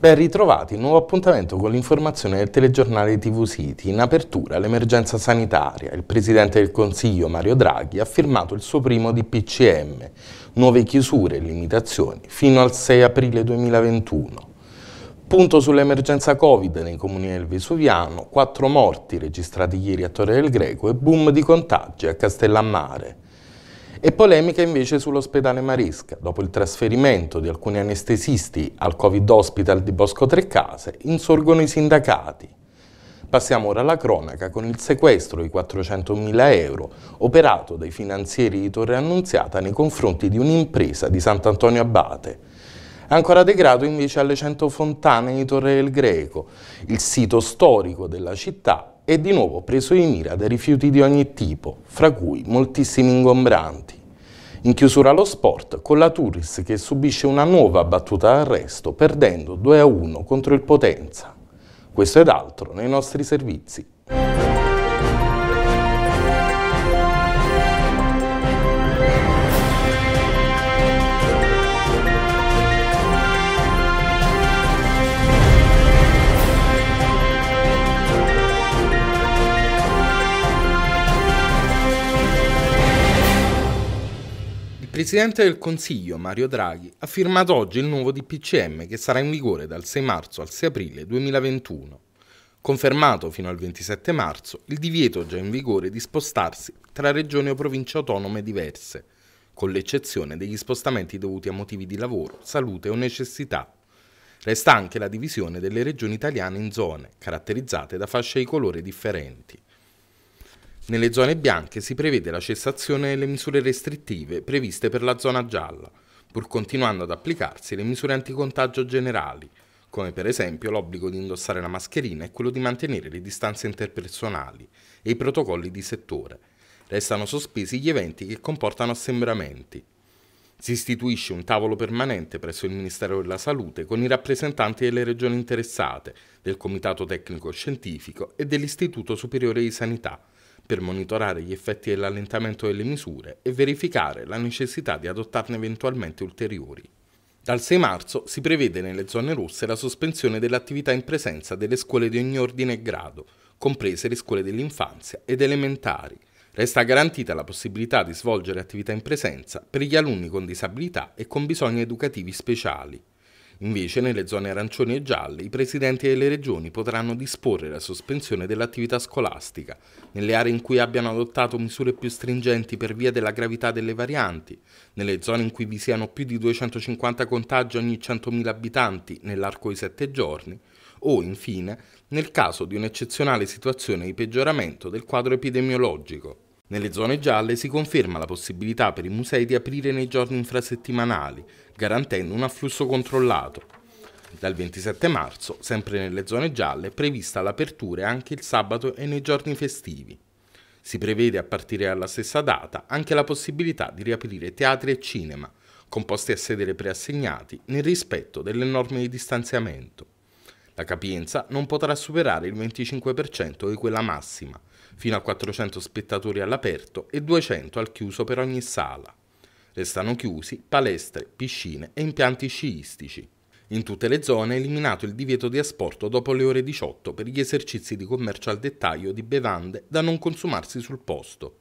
Ben ritrovati, nuovo appuntamento con l'informazione del telegiornale TV City. In apertura l'emergenza sanitaria. Il Presidente del Consiglio, Mario Draghi, ha firmato il suo primo DPCM. Nuove chiusure e limitazioni fino al 6 aprile 2021. Punto sull'emergenza Covid nei comuni del Vesuviano, quattro morti registrati ieri a Torre del Greco e boom di contagi a Castellammare e polemica invece sull'ospedale Marisca. Dopo il trasferimento di alcuni anestesisti al Covid Hospital di Bosco Trecase, insorgono i sindacati. Passiamo ora alla cronaca con il sequestro di 400.000 euro operato dai finanzieri di Torre Annunziata nei confronti di un'impresa di Sant'Antonio Abate. Ancora degrado invece alle 100 fontane di Torre del Greco, il sito storico della città è di nuovo preso in mira da rifiuti di ogni tipo, fra cui moltissimi ingombranti. In chiusura lo sport, con la Turis che subisce una nuova battuta d'arresto, perdendo 2-1 a contro il Potenza. Questo ed altro nei nostri servizi. Presidente del Consiglio Mario Draghi ha firmato oggi il nuovo DPCM che sarà in vigore dal 6 marzo al 6 aprile 2021, confermato fino al 27 marzo il divieto già in vigore di spostarsi tra regioni o province autonome diverse, con l'eccezione degli spostamenti dovuti a motivi di lavoro, salute o necessità. Resta anche la divisione delle regioni italiane in zone, caratterizzate da fasce di colore differenti. Nelle zone bianche si prevede la cessazione delle misure restrittive previste per la zona gialla, pur continuando ad applicarsi le misure anticontagio generali, come per esempio l'obbligo di indossare la mascherina e quello di mantenere le distanze interpersonali e i protocolli di settore. Restano sospesi gli eventi che comportano assembramenti. Si istituisce un tavolo permanente presso il Ministero della Salute con i rappresentanti delle regioni interessate, del Comitato Tecnico Scientifico e dell'Istituto Superiore di Sanità, per monitorare gli effetti dell'allentamento delle misure e verificare la necessità di adottarne eventualmente ulteriori. Dal 6 marzo si prevede nelle zone rosse la sospensione dell'attività in presenza delle scuole di ogni ordine e grado, comprese le scuole dell'infanzia ed elementari. Resta garantita la possibilità di svolgere attività in presenza per gli alunni con disabilità e con bisogni educativi speciali. Invece, nelle zone arancioni e gialle, i presidenti delle regioni potranno disporre la sospensione dell'attività scolastica, nelle aree in cui abbiano adottato misure più stringenti per via della gravità delle varianti, nelle zone in cui vi siano più di 250 contagi ogni 100.000 abitanti nell'arco di 7 giorni, o infine nel caso di un'eccezionale situazione di peggioramento del quadro epidemiologico. Nelle zone gialle si conferma la possibilità per i musei di aprire nei giorni infrasettimanali, garantendo un afflusso controllato. Dal 27 marzo, sempre nelle zone gialle, è prevista l'apertura anche il sabato e nei giorni festivi. Si prevede a partire dalla stessa data anche la possibilità di riaprire teatri e cinema, composti a sedere preassegnati nel rispetto delle norme di distanziamento. La capienza non potrà superare il 25% di quella massima, fino a 400 spettatori all'aperto e 200 al chiuso per ogni sala. Restano chiusi palestre, piscine e impianti sciistici. In tutte le zone è eliminato il divieto di asporto dopo le ore 18 per gli esercizi di commercio al dettaglio di bevande da non consumarsi sul posto.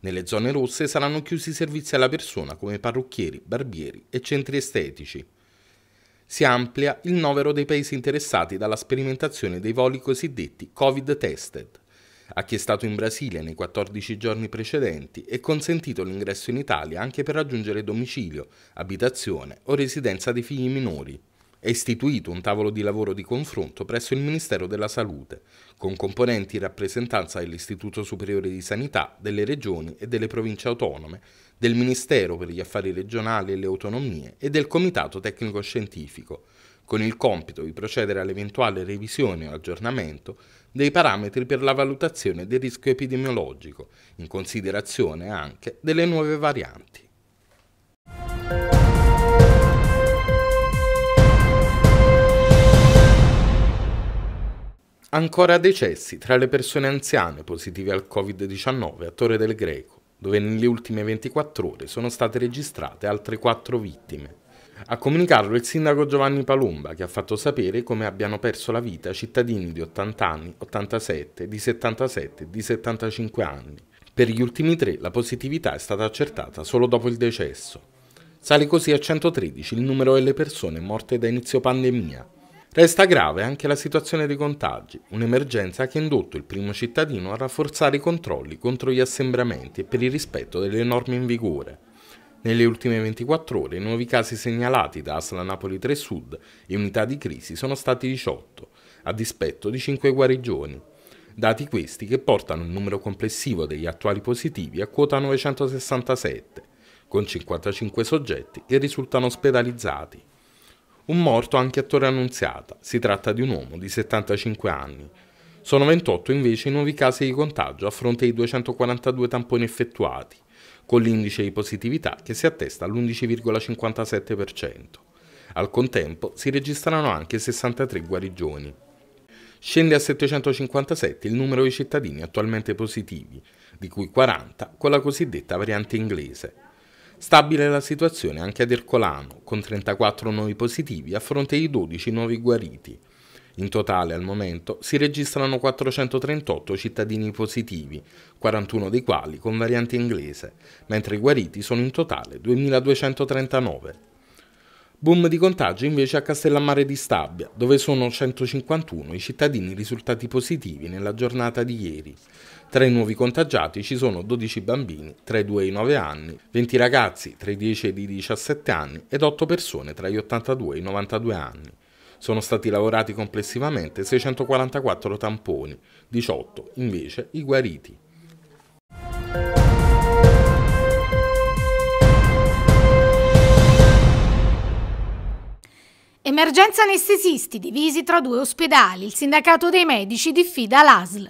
Nelle zone rosse saranno chiusi i servizi alla persona come parrucchieri, barbieri e centri estetici. Si amplia il novero dei paesi interessati dalla sperimentazione dei voli cosiddetti Covid-tested a chi è stato in Brasile nei 14 giorni precedenti è consentito l'ingresso in Italia anche per raggiungere domicilio, abitazione o residenza dei figli minori. È istituito un tavolo di lavoro di confronto presso il Ministero della Salute, con componenti in rappresentanza dell'Istituto Superiore di Sanità, delle regioni e delle province autonome, del Ministero per gli affari regionali e le autonomie e del Comitato Tecnico Scientifico, con il compito di procedere all'eventuale revisione o aggiornamento dei parametri per la valutazione del rischio epidemiologico, in considerazione anche delle nuove varianti. Ancora decessi tra le persone anziane positive al Covid-19 a Torre del Greco, dove nelle ultime 24 ore sono state registrate altre 4 vittime. A comunicarlo il sindaco Giovanni Palumba, che ha fatto sapere come abbiano perso la vita cittadini di 80 anni, 87, di 77 e di 75 anni. Per gli ultimi tre la positività è stata accertata solo dopo il decesso. Sale così a 113 il numero delle persone morte da inizio pandemia. Resta grave anche la situazione dei contagi, un'emergenza che ha indotto il primo cittadino a rafforzare i controlli contro gli assembramenti e per il rispetto delle norme in vigore. Nelle ultime 24 ore i nuovi casi segnalati da Asla Napoli 3 Sud e unità di crisi sono stati 18, a dispetto di 5 guarigioni. Dati questi che portano il numero complessivo degli attuali positivi a quota 967, con 55 soggetti che risultano ospedalizzati. Un morto anche a Torre Annunziata, si tratta di un uomo di 75 anni. Sono 28 invece i nuovi casi di contagio a fronte di 242 tamponi effettuati, con l'indice di positività che si attesta all'11,57%. Al contempo si registrano anche 63 guarigioni. Scende a 757 il numero di cittadini attualmente positivi, di cui 40 con la cosiddetta variante inglese. Stabile la situazione anche ad Ercolano, con 34 nuovi positivi a fronte di 12 nuovi guariti, in totale al momento si registrano 438 cittadini positivi, 41 dei quali con variante inglese, mentre i guariti sono in totale 2239. Boom di contagio invece a Castellammare di Stabia, dove sono 151 i cittadini risultati positivi nella giornata di ieri. Tra i nuovi contagiati ci sono 12 bambini tra i 2 e i 9 anni, 20 ragazzi tra i 10 e i 17 anni ed 8 persone tra gli 82 e i 92 anni. Sono stati lavorati complessivamente 644 tamponi, 18 invece i guariti. Emergenza anestesisti divisi tra due ospedali. Il sindacato dei medici diffida l'ASL.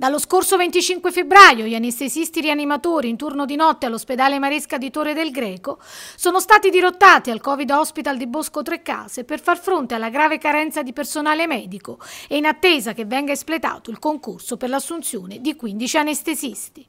Dallo scorso 25 febbraio gli anestesisti rianimatori in turno di notte all'ospedale Maresca di Torre del Greco sono stati dirottati al Covid Hospital di Bosco Trecase per far fronte alla grave carenza di personale medico e in attesa che venga espletato il concorso per l'assunzione di 15 anestesisti.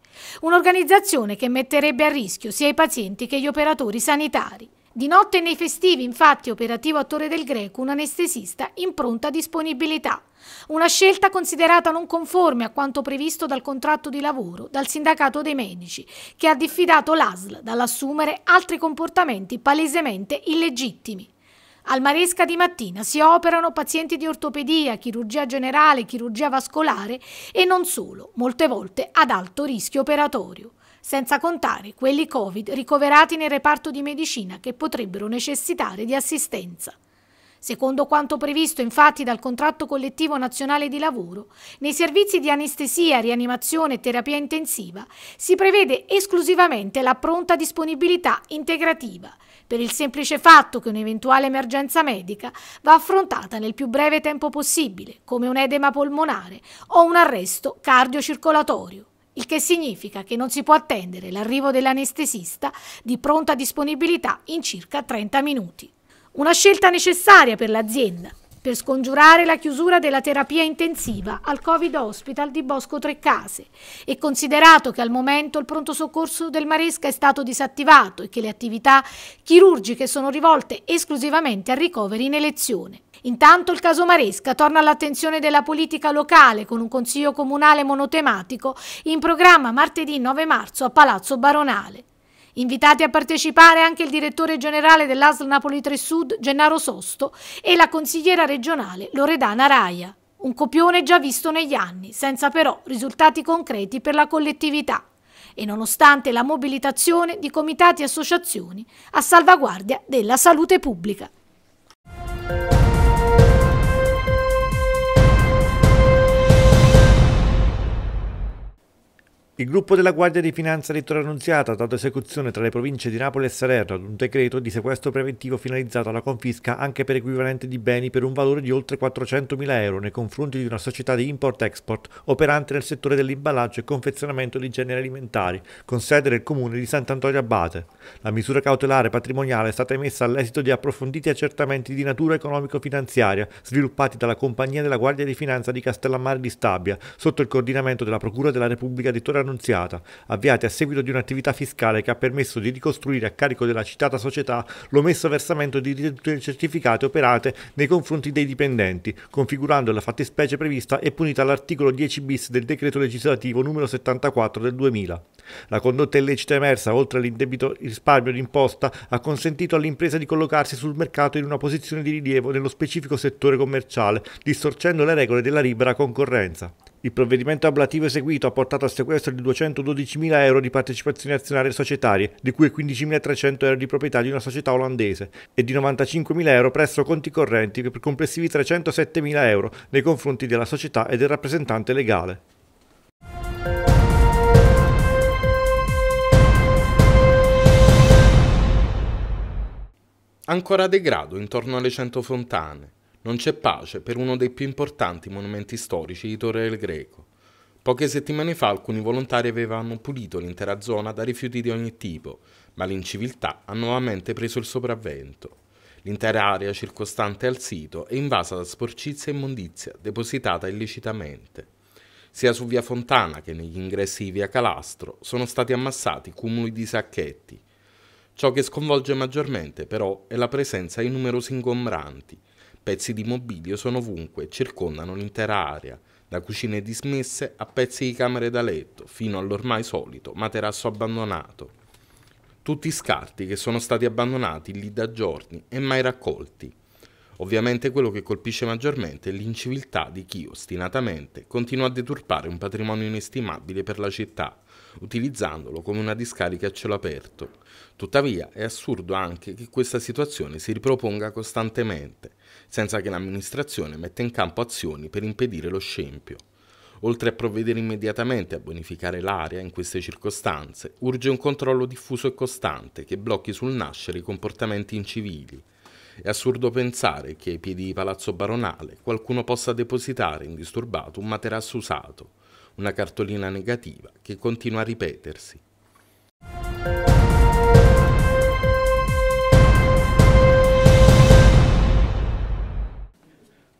Un'organizzazione che metterebbe a rischio sia i pazienti che gli operatori sanitari. Di notte nei festivi, infatti, operativo a Torre del Greco, un anestesista in pronta disponibilità. Una scelta considerata non conforme a quanto previsto dal contratto di lavoro dal sindacato dei medici, che ha diffidato l'ASL dall'assumere altri comportamenti palesemente illegittimi. Al Maresca di mattina si operano pazienti di ortopedia, chirurgia generale, chirurgia vascolare e non solo, molte volte ad alto rischio operatorio senza contare quelli Covid ricoverati nel reparto di medicina che potrebbero necessitare di assistenza. Secondo quanto previsto infatti dal contratto collettivo nazionale di lavoro, nei servizi di anestesia, rianimazione e terapia intensiva si prevede esclusivamente la pronta disponibilità integrativa, per il semplice fatto che un'eventuale emergenza medica va affrontata nel più breve tempo possibile, come un edema polmonare o un arresto cardiocircolatorio il che significa che non si può attendere l'arrivo dell'anestesista di pronta disponibilità in circa 30 minuti. Una scelta necessaria per l'azienda, per scongiurare la chiusura della terapia intensiva al Covid Hospital di Bosco Trecase e considerato che al momento il pronto soccorso del Maresca è stato disattivato e che le attività chirurgiche sono rivolte esclusivamente al ricoveri in elezione. Intanto il caso Maresca torna all'attenzione della politica locale con un consiglio comunale monotematico in programma martedì 9 marzo a Palazzo Baronale. Invitati a partecipare anche il direttore generale dell'ASL Napoli 3 Sud, Gennaro Sosto, e la consigliera regionale Loredana Raia. Un copione già visto negli anni, senza però risultati concreti per la collettività e nonostante la mobilitazione di comitati e associazioni a salvaguardia della salute pubblica. Il gruppo della Guardia di Finanza di Annunziata ha dato esecuzione tra le province di Napoli e Salerno ad un decreto di sequestro preventivo finalizzato alla confisca anche per equivalente di beni per un valore di oltre 400.000 euro nei confronti di una società di import-export operante nel settore dell'imballaggio e confezionamento di generi alimentari, con sede nel comune di Sant'Antonio Abate. La misura cautelare patrimoniale è stata emessa all'esito di approfonditi accertamenti di natura economico-finanziaria sviluppati dalla Compagnia della Guardia di Finanza di Castellammare di Stabia, sotto il coordinamento della Procura della Repubblica di Torre Annunziata annunziata, avviate a seguito di un'attività fiscale che ha permesso di ricostruire a carico della citata società l'omesso versamento di ritenute certificate operate nei confronti dei dipendenti, configurando la fattispecie prevista e punita all'articolo 10 bis del decreto legislativo numero 74 del 2000. La condotta illecita emersa, oltre all'indebito risparmio d'imposta, ha consentito all'impresa di collocarsi sul mercato in una posizione di rilievo nello specifico settore commerciale, distorcendo le regole della libera concorrenza. Il provvedimento ablativo eseguito ha portato al sequestro di 212.000 euro di partecipazioni azionarie societarie, di cui 15.300 euro di proprietà di una società olandese, e di 95.000 euro presso conti correnti per complessivi 307.000 euro nei confronti della società e del rappresentante legale. Ancora degrado intorno alle 100 fontane. Non c'è pace per uno dei più importanti monumenti storici di Torre del Greco. Poche settimane fa alcuni volontari avevano pulito l'intera zona da rifiuti di ogni tipo, ma l'inciviltà ha nuovamente preso il sopravvento. L'intera area circostante al sito è invasa da sporcizia e immondizia depositata illecitamente. Sia su via Fontana che negli ingressi di via Calastro sono stati ammassati cumuli di sacchetti. Ciò che sconvolge maggiormente però è la presenza di numerosi ingombranti, Pezzi di mobilio sono ovunque, circondano l'intera area, da cucine dismesse a pezzi di camere da letto, fino all'ormai solito materasso abbandonato. Tutti scarti che sono stati abbandonati lì da giorni e mai raccolti. Ovviamente quello che colpisce maggiormente è l'inciviltà di chi ostinatamente continua a deturpare un patrimonio inestimabile per la città, utilizzandolo come una discarica a cielo aperto. Tuttavia è assurdo anche che questa situazione si riproponga costantemente, senza che l'amministrazione metta in campo azioni per impedire lo scempio. Oltre a provvedere immediatamente a bonificare l'area in queste circostanze, urge un controllo diffuso e costante che blocchi sul nascere i comportamenti incivili. È assurdo pensare che ai piedi di Palazzo Baronale qualcuno possa depositare indisturbato un materasso usato, una cartolina negativa che continua a ripetersi.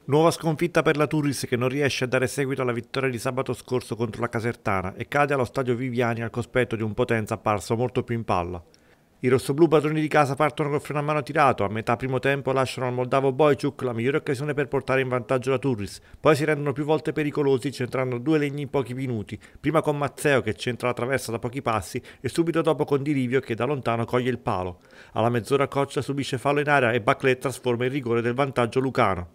Nuova sconfitta per la Turris che non riesce a dare seguito alla vittoria di sabato scorso contro la Casertana e cade allo stadio Viviani al cospetto di un Potenza apparso molto più in palla. I rossoblù padroni di casa partono col freno a mano tirato, a metà primo tempo lasciano al moldavo Bojciuk la migliore occasione per portare in vantaggio la Turris, poi si rendono più volte pericolosi centrando due legni in pochi minuti, prima con Mazzeo che centra la traversa da pochi passi e subito dopo con Di Rivio che da lontano coglie il palo. Alla mezz'ora Coccia subisce fallo in area e Baclet trasforma il rigore del vantaggio lucano.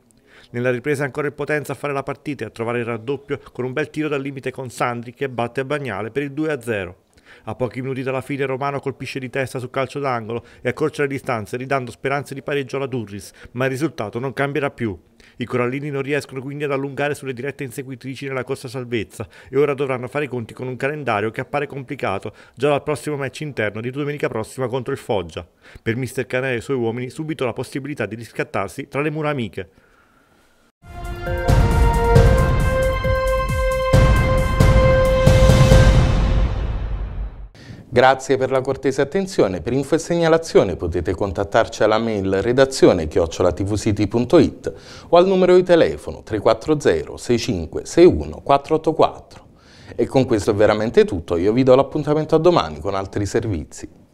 Nella ripresa ancora il Potenza a fare la partita e a trovare il raddoppio con un bel tiro dal limite con Sandri che batte a Bagnale per il 2-0. A pochi minuti dalla fine Romano colpisce di testa su calcio d'angolo e accorcia le distanze ridando speranze di pareggio alla Durris, ma il risultato non cambierà più. I corallini non riescono quindi ad allungare sulle dirette inseguitrici nella corsa salvezza e ora dovranno fare i conti con un calendario che appare complicato già dal prossimo match interno di domenica prossima contro il Foggia. Per Mr. Canale e i suoi uomini subito la possibilità di riscattarsi tra le mura amiche. Grazie per la cortese attenzione. Per info e segnalazione potete contattarci alla mail redazione chiocciolatvcity.it o al numero di telefono 340 65 61 484. E con questo è veramente tutto, io vi do l'appuntamento a domani con altri servizi.